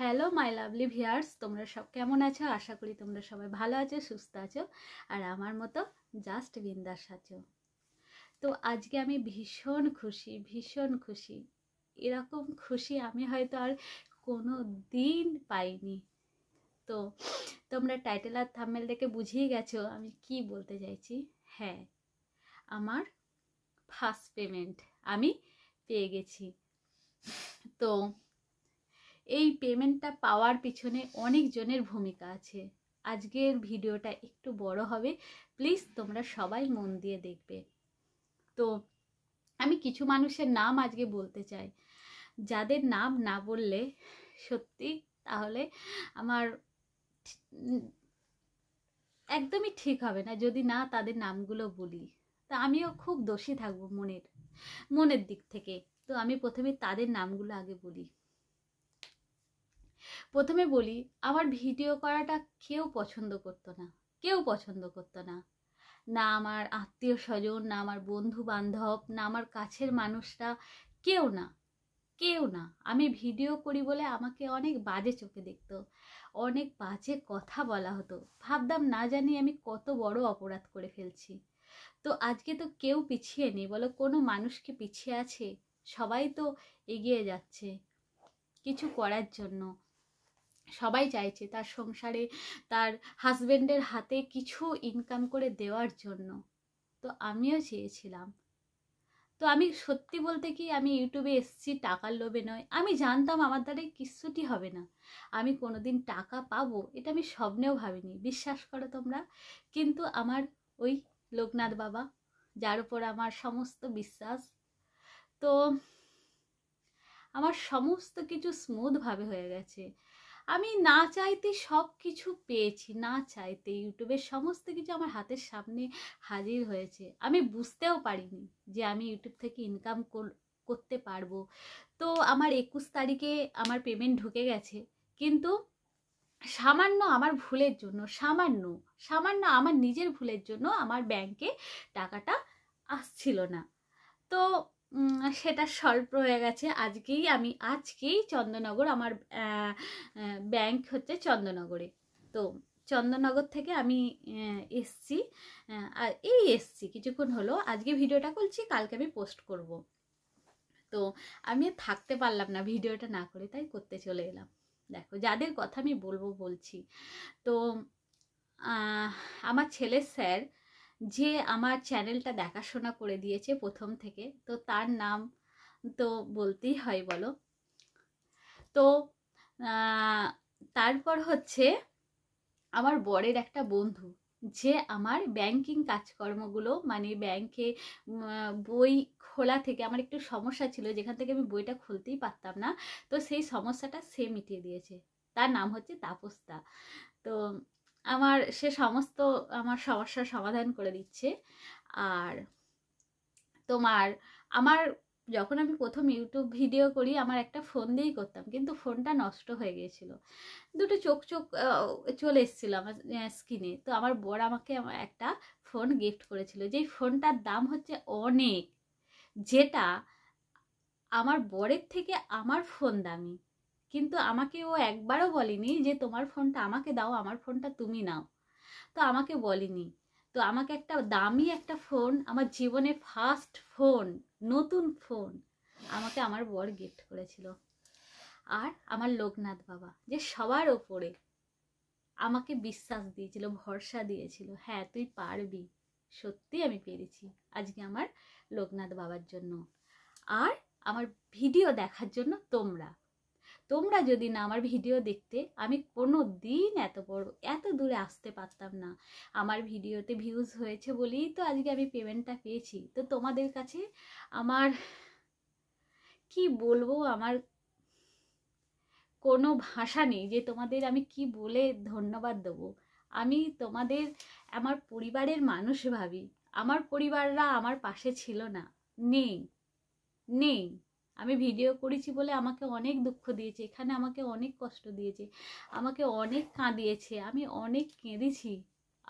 Hello my lovely viewers তোমরা সব কেমন আছো আশা করি তোমরা সবাই ভালো আছো সুস্থ আছো আর আমার মতো জাস্ট বিন্দাস আছো তো আজকে আমি ভীষণ খুশি ভীষণ খুশি এরকম খুশি আমি হয়তো আর কোনো দিন পাইনি তো তোমরা টাইটেল আর থাম্মেল দেখে বুঝিয়ে গেছো আমি কি বলতে চাইছি হ্যাঁ আমার ফার্স্ট পেমেন্ট আমি পেয়ে গেছি তো এই পেমেন্টটা পাওয়ার পিছনে অনেকজনের ভূমিকা আছে আজকের ভিডিওটা একটু বড় হবে প্লিজ তোমরা সবাই মন দিয়ে দেখবে তো আমি কিছু মানুষের নাম আজকে বলতে চাই যাদের নাম না বললে সত্যি তাহলে আমার একদমই ঠিক হবে না যদি না তাদের নামগুলো বলি তা আমিও খুব দোষী থাকবো মনের মনের দিক থেকে তো আমি প্রথমে তাদের নামগুলো আগে বলি প্রথমে বলি আমার ভিডিও করাটা কেউ পছন্দ করতো না কেউ পছন্দ করতো না না আমার আত্মীয় স্বজন না আমার বন্ধু বান্ধব না আমার কাছের মানুষরা কেউ না কেউ না আমি ভিডিও করি বলে আমাকে অনেক বাজে চোখে দেখত অনেক বাজে কথা বলা হতো ভাবতাম না জানি আমি কত বড় অপরাধ করে ফেলছি তো আজকে তো কেউ পিছিয়ে নেই বলো কোনো মানুষকে পিছিয়ে আছে সবাই তো এগিয়ে যাচ্ছে কিছু করার জন্য সবাই চাইছে তার সংসারে তার হাজব্যান্ডের হাতে কিছু ইনকাম করে দেওয়ার জন্য তো আমিও চেয়েছিলাম তো আমি সত্যি বলতে কি আমি ইউটিউবে এসেছি টাকার লোভে নয় আমি জানতাম আমার দ্বারা কিচ্ছুটি হবে না আমি কোনোদিন টাকা পাবো এটা আমি স্বপ্নেও ভাবিনি বিশ্বাস করো তোমরা কিন্তু আমার ওই লোকনাথ বাবা যার উপর আমার সমস্ত বিশ্বাস তো আমার সমস্ত কিছু স্মুথভাবে হয়ে গেছে আমি না চাইতে সব কিছু পেয়েছি না চাইতে ইউটিউবের সমস্ত কিছু আমার হাতের সামনে হাজির হয়েছে আমি বুঝতেও পারিনি যে আমি ইউটিউব থেকে ইনকাম করতে পারবো তো আমার একুশ তারিখে আমার পেমেন্ট ঢুকে গেছে কিন্তু সামান্য আমার ভুলের জন্য সামান্য সামান্য আমার নিজের ভুলের জন্য আমার ব্যাংকে টাকাটা আসছিল না তো সেটা স্বল্প হয়ে গেছে আজকেই আমি আজকেই চন্দনগর আমার ব্যাংক হচ্ছে চন্দননগরে তো চন্দননগর থেকে আমি এসছি আর এই এসছি কিছুক্ষণ হলো আজকে ভিডিওটা করছি কালকে আমি পোস্ট করব তো আমি থাকতে পারলাম না ভিডিওটা না করে তাই করতে চলে এলাম দেখো যাদের কথা আমি বলবো বলছি তো আমার ছেলের স্যার যে আমার চ্যানেলটা দেখাশোনা করে দিয়েছে প্রথম থেকে তো তার নাম তো বলতেই হয় বলো তো তারপর হচ্ছে আমার বরের একটা বন্ধু যে আমার ব্যাংকিং কাজকর্মগুলো মানে ব্যাংকে বই খোলা থেকে আমার একটু সমস্যা ছিল যেখান থেকে আমি বইটা খুলতেই পারতাম না তো সেই সমস্যাটা সে মিটিয়ে দিয়েছে তার নাম হচ্ছে তাপস্তা তো আমার সে সমস্ত আমার সমস্যার সমাধান করে দিচ্ছে আর তোমার আমার যখন আমি প্রথম ইউটিউব ভিডিও করি আমার একটা ফোন দিয়েই করতাম কিন্তু ফোনটা নষ্ট হয়ে গিয়েছিল দুটো চোখ চোখ চলে এসেছিলো আমার স্কিনে তো আমার বর আমাকে একটা ফোন গিফট করেছিল যেই ফোনটার দাম হচ্ছে অনেক যেটা আমার বরের থেকে আমার ফোন দামি কিন্তু আমাকে ও একবারও বলেনি যে তোমার ফোনটা আমাকে দাও আমার ফোনটা তুমি নাও তো আমাকে বলেনি তো আমাকে একটা দামি একটা ফোন আমার জীবনে ফার্স্ট ফোন নতুন ফোন আমাকে আমার বর গিফট করেছিল আর আমার লোকনাথ বাবা যে সবার ওপরে আমাকে বিশ্বাস দিয়েছিল ভরসা দিয়েছিল হ্যাঁ তুই পারবি সত্যি আমি পেরেছি আজকে আমার লোকনাথ বাবার জন্য আর আমার ভিডিও দেখার জন্য তোমরা তোমরা যদি না আমার ভিডিও দেখতে আমি কোনো দিন এত বড় এত দূরে আসতে পারতাম না আমার ভিডিওতে ভিউজ হয়েছে বলেই তো আজকে আমি পেমেন্টটা পেয়েছি তো তোমাদের কাছে আমার কি বলবো আমার কোনো ভাষা নেই যে তোমাদের আমি কি বলে ধন্যবাদ দেবো আমি তোমাদের আমার পরিবারের মানুষ ভাবি আমার পরিবাররা আমার পাশে ছিল না নেই নেই আমি ভিডিও করেছি বলে আমাকে অনেক দুঃখ দিয়েছে এখানে আমাকে অনেক কষ্ট দিয়েছে আমাকে অনেক কাঁদিয়েছে আমি অনেক কেঁদেছি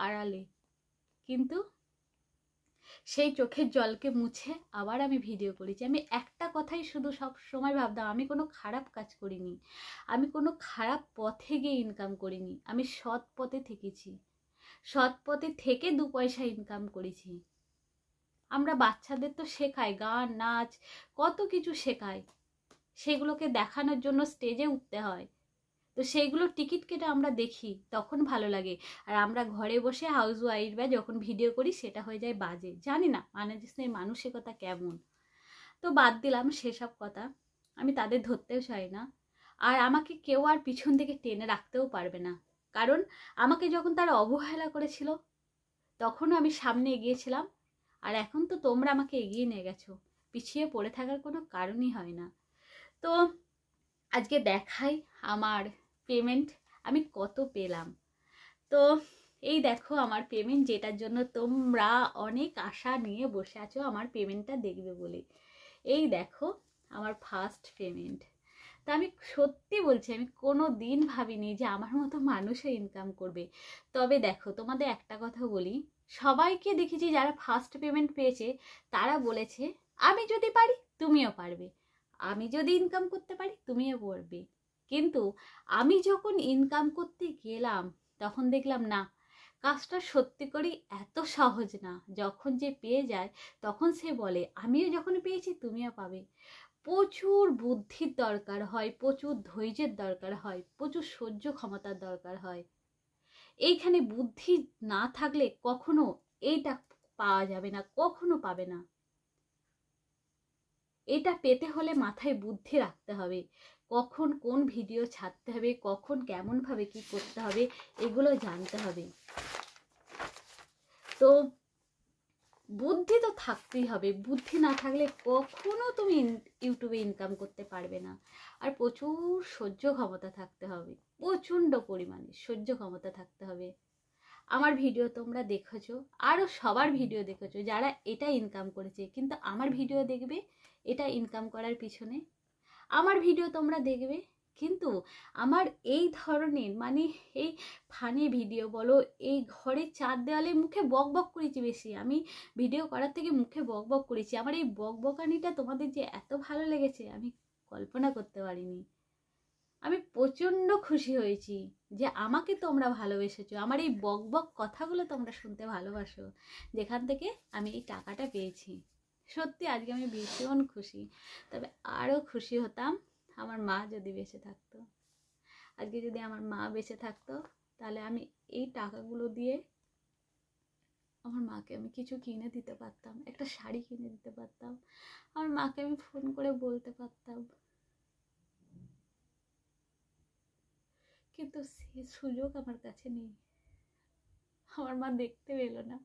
আড়ালে কিন্তু সেই চোখের জলকে মুছে আবার আমি ভিডিও করেছি আমি একটা কথাই শুধু সব সময় ভাবতাম আমি কোনো খারাপ কাজ করিনি আমি কোনো খারাপ পথে গিয়ে ইনকাম করিনি আমি সৎ পথে থেকেছি সৎ পথে থেকে দু পয়সা ইনকাম করেছি আমরা বাচ্চাদের তো শেখাই গান নাচ কত কিছু শেখাই সেগুলোকে দেখানোর জন্য স্টেজে উঠতে হয় তো সেইগুলো টিকিট কেটে আমরা দেখি তখন ভালো লাগে আর আমরা ঘরে বসে হাউস ওয়াইফরা যখন ভিডিও করি সেটা হয়ে যায় বাজে জানি না মানুষের মানসিকতা কেমন তো বাদ দিলাম সেসব কথা আমি তাদের ধরতেও চাই না আর আমাকে কেউ আর পিছন থেকে টেনে রাখতেও পারবে না কারণ আমাকে যখন তারা অবহেলা করেছিল তখন আমি সামনে এগিয়েছিলাম আর এখন তো তোমরা আমাকে এগিয়ে নিয়ে গেছো পিছিয়ে পড়ে থাকার কোনো কারণই হয় না তো আজকে দেখাই আমার পেমেন্ট আমি কত পেলাম তো এই দেখো আমার পেমেন্ট যেটার জন্য তোমরা অনেক আশা নিয়ে বসে আছো আমার পেমেন্টটা দেখবে বলে এই দেখো আমার ফার্স্ট পেমেন্ট তা আমি সত্যি বলছি আমি কোনো দিন ভাবিনি যে আমার মতো মানুষও ইনকাম করবে তবে দেখো তোমাদের একটা কথা বলি সবাইকে দেখেছি যারা ফার্স্ট পেমেন্ট পেয়েছে তারা বলেছে আমি যদি পারি তুমিও পারবে আমি যদি ইনকাম করতে পারি তুমিও করবে কিন্তু আমি যখন ইনকাম করতে গেলাম তখন দেখলাম না কাজটা সত্যি করে এত সহজ না যখন যে পেয়ে যায় তখন সে বলে আমিও যখন পেয়েছি তুমিও পাবে প্রচুর বুদ্ধির দরকার হয় প্রচুর ধৈর্যের দরকার হয় প্রচুর সহ্য ক্ষমতার দরকার হয় এইখানে বুদ্ধি না থাকলে কখনো এইটা পাওয়া যাবে না কখনো পাবে না এটা পেতে হলে মাথায় বুদ্ধি রাখতে হবে কখন কোন ভিডিও ছাড়তে হবে কখন কেমনভাবে কি করতে হবে এগুলো জানতে হবে তো বুদ্ধি তো থাকতেই হবে বুদ্ধি না থাকলে কখনো তুমি ইউটিউবে ইনকাম করতে পারবে না আর প্রচুর সহ্য ক্ষমতা থাকতে হবে প্রচণ্ড পরিমাণে সহ্য ক্ষমতা থাকতে হবে আমার ভিডিও তোমরা দেখেছো আরও সবার ভিডিও দেখেছো যারা এটা ইনকাম করেছে কিন্তু আমার ভিডিও দেখবে এটা ইনকাম করার পিছনে আমার ভিডিও তোমরা দেখবে কিন্তু আমার এই ধরনের মানে এই ফানি ভিডিও বলো এই ঘরে চার দেওয়ালে মুখে বক বক করেছি বেশি আমি ভিডিও করার থেকে মুখে বক বক করেছি আমার এই বক বকানিটা তোমাদের যে এত ভালো লেগেছে আমি কল্পনা করতে পারিনি আমি প্রচণ্ড খুশি হয়েছি যে আমাকে তোমরা ভালোবেসেছো আমার এই বক বক কথাগুলো তোমরা শুনতে ভালোবাসো যেখান থেকে আমি এই টাকাটা পেয়েছি সত্যি আজকে আমি ভীষণ খুশি তবে আরও খুশি হতাম আমার মা যদি বেঁচে থাকতো আজকে যদি আমার মা বেঁচে থাকতো তাহলে আমি এই টাকাগুলো দিয়ে আমার মাকে আমি কিছু কিনে দিতে পারতাম একটা শাড়ি কিনে দিতে পারতাম আমার মাকে আমি ফোন করে বলতে পারতাম কিন্তু সে সুযোগ আমার কাছে নেই আমার মা দেখতে পেলো না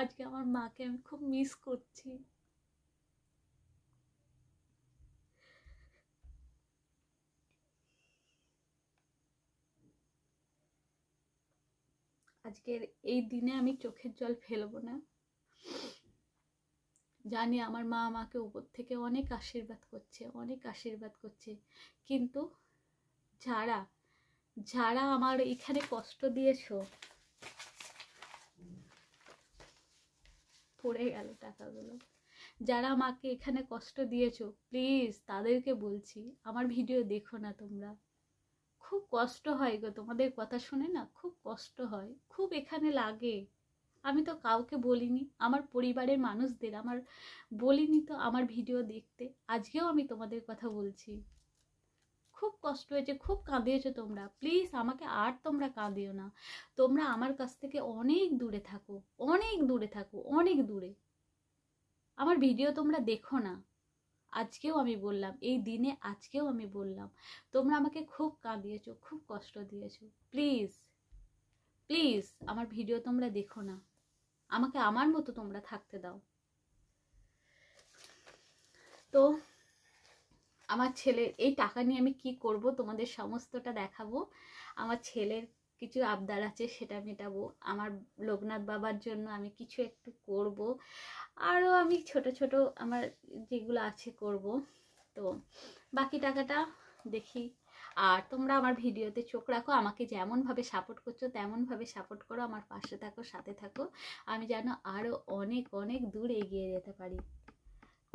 আজকে আমার মাকে আমি খুব মিস করছি আজকের এই দিনে আমি চোখের জল ফেলবো না জানি আমার মা আমাকে উপর থেকে অনেক আশীর্বাদ করছে অনেক আশীর্বাদ করছে কিন্তু যারা যারা আমার এখানে কষ্ট দিয়েছো পড়ে গেল টাকাগুলো যারা আমাকে এখানে কষ্ট দিয়েছো প্লিজ তাদেরকে বলছি আমার ভিডিও দেখো না তোমরা খুব কষ্ট হয় গো তোমাদের কথা শুনে না খুব কষ্ট হয় খুব এখানে লাগে আমি তো কাউকে বলিনি আমার পরিবারের মানুষদের আমার বলিনি তো আমার ভিডিও দেখতে আজকেও আমি তোমাদের কথা বলছি খুব কষ্ট হয়েছে খুব কাঁদিয়েছো তোমরা প্লিজ আমাকে আর তোমরা কাঁদিও না তোমরা আমার কাছ থেকে অনেক দূরে থাকো অনেক দূরে থাকো অনেক দূরে আমার ভিডিও তোমরা দেখো না আজকেও আমি বললাম এই দিনে আজকেও আমি বললাম তোমরা আমাকে খুব কাঁদিয়েছো খুব কষ্ট দিয়েছো প্লিজ প্লিজ আমার ভিডিও তোমরা দেখো না আমাকে আমার মতো তোমরা থাকতে দাও তো আমার ছেলের এই টাকা নিয়ে আমি কি করব তোমাদের সমস্তটা দেখাবো আমার ছেলের কিছু আবদার আছে সেটা মেটাবো আমার লোকনাথ বাবার জন্য আমি কিছু একটু করব আরও আমি ছোট ছোট আমার যেগুলো আছে করব তো বাকি টাকাটা দেখি আর তোমরা আমার ভিডিওতে চোখ রাখো আমাকে যেমনভাবে সাপোর্ট করছো তেমনভাবে সাপোর্ট করো আমার পাশে থাকো সাথে থাকো আমি যেন আরও অনেক অনেক দূর এগিয়ে যেতে পারি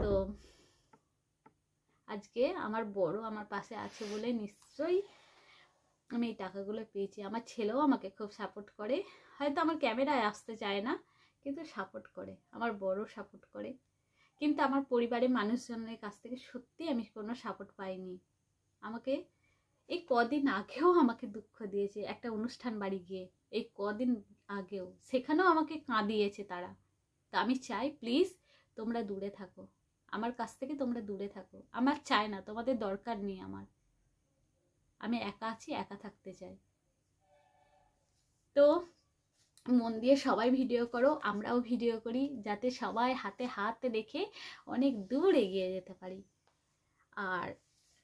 তো আজকে আমার বড় আমার পাশে আছে বলে নিশ্চয়ই আমি এই টাকাগুলো পেয়েছি আমার ছেলেও আমাকে খুব সাপোর্ট করে হয়তো আমার ক্যামেরায় আসতে চায় না কিন্তু সাপোর্ট করে আমার বড় সাপোর্ট করে কিন্তু আমার পরিবারের মানুষজনের কাছ থেকে সত্যি আমি কোনো সাপোর্ট পাইনি আমাকে এই কদিন আগেও আমাকে দুঃখ দিয়েছে একটা অনুষ্ঠান বাড়ি গিয়ে এই কদিন আগেও সেখানেও আমাকে কাঁদিয়েছে তারা তা আমি চাই প্লিজ তোমরা দূরে থাকো আমার কাছ থেকে তোমরা দূরে থাকো আমার চায় না তোমাদের দরকার নেই আমার আমি একা আছি একা থাকতে চাই তো মন দিয়ে সবাই ভিডিও করো আমরাও ভিডিও করি যাতে সবাই হাতে হাত রেখে অনেক দূর এগিয়ে যেতে পারি আর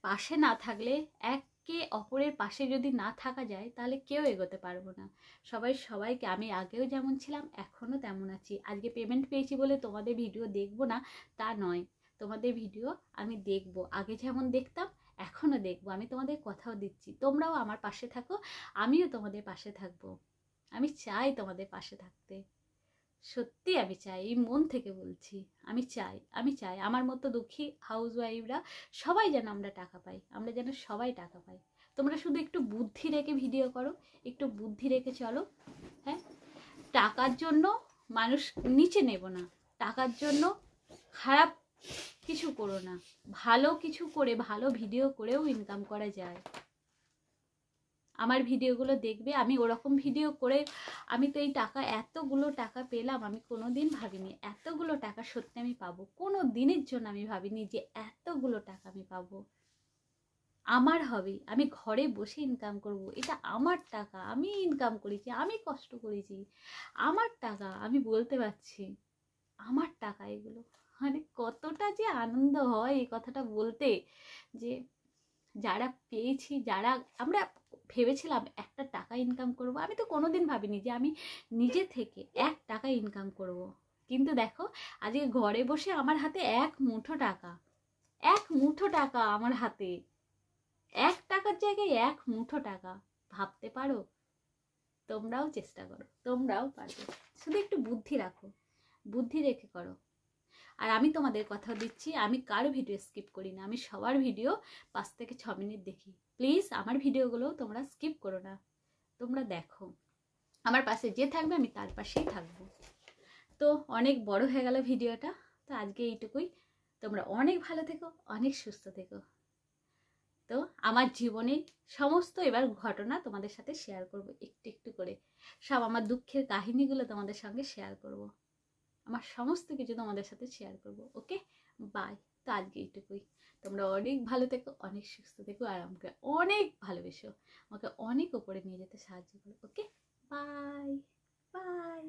পাশে না থাকলে এক কে অপরের পাশে যদি না থাকা যায় তাহলে কেউ এগোতে পারবো না সবাই সবাইকে আমি আগেও যেমন ছিলাম এখনও তেমন আছি আজকে পেমেন্ট পেয়েছি বলে তোমাদের ভিডিও দেখব না তা নয় তোমাদের ভিডিও আমি দেখব আগে যেমন দেখতাম এখনও দেখব আমি তোমাদের কথাও দিচ্ছি তোমরাও আমার পাশে থাকো আমিও তোমাদের পাশে থাকবো আমি চাই তোমাদের পাশে থাকতে সত্যি আমি চাই এই মন থেকে বলছি আমি চাই আমি চাই আমার মতো দুঃখী ওয়াইফরা সবাই যেন আমরা টাকা পাই আমরা যেন সবাই টাকা পাই তোমরা শুধু একটু বুদ্ধি রেখে ভিডিও করো একটু বুদ্ধি রেখে চলো হ্যাঁ টাকার জন্য মানুষ নিচে নেব না টাকার জন্য খারাপ কিছু করো না ভালো কিছু করে ভালো ভিডিও করেও ইনকাম করা যায় আমার ভিডিওগুলো দেখবে আমি ওরকম ভিডিও করে আমি তো এই টাকা এতগুলো টাকা পেলাম আমি কোনো দিন ভাবিনি এতগুলো টাকা সত্যি আমি পাবো কোনো দিনের জন্য আমি ভাবিনি যে এতগুলো টাকা আমি পাবো আমার হবে আমি ঘরে বসে ইনকাম করব এটা আমার টাকা আমি ইনকাম করেছি আমি কষ্ট করেছি আমার টাকা আমি বলতে পারছি আমার টাকা এগুলো মানে কতটা যে আনন্দ হয় এই কথাটা বলতে যে যারা পেয়েছি যারা আমরা ভেবেছিলাম একটা টাকা ইনকাম করব আমি তো কোনো দিন ভাবিনি যে আমি নিজে থেকে এক টাকা ইনকাম করব। কিন্তু দেখো আজকে ঘরে বসে আমার হাতে এক মুঠো টাকা এক মুঠো টাকা আমার হাতে এক টাকার জায়গায় এক মুঠো টাকা ভাবতে পারো তোমরাও চেষ্টা করো তোমরাও পারবে শুধু একটু বুদ্ধি রাখো বুদ্ধি রেখে করো আর আমি তোমাদের কথা দিচ্ছি আমি কারো ভিডিও স্কিপ করি না আমি সবার ভিডিও পাঁচ থেকে ছ মিনিট দেখি প্লিজ আমার ভিডিওগুলো তোমরা স্কিপ করো না তোমরা দেখো আমার পাশে যে থাকবে আমি তার পাশেই থাকবো তো অনেক বড় হয়ে গেল ভিডিওটা তো আজকে এইটুকুই তোমরা অনেক ভালো থেকো অনেক সুস্থ থেকো তো আমার জীবনে সমস্ত এবার ঘটনা তোমাদের সাথে শেয়ার করব একটু একটু করে সব আমার দুঃখের কাহিনীগুলো তোমাদের সঙ্গে শেয়ার করব আমার সমস্ত কিছু তোমাদের সাথে শেয়ার করব ওকে বাই তো আজকে এইটুকুই তোমরা অনেক ভালো থেকো অনেক সুস্থ থেকো আর আমাকে অনেক ভালোবেসো আমাকে অনেক ওপরে নিয়ে যেতে সাহায্য করো ওকে বাই বাই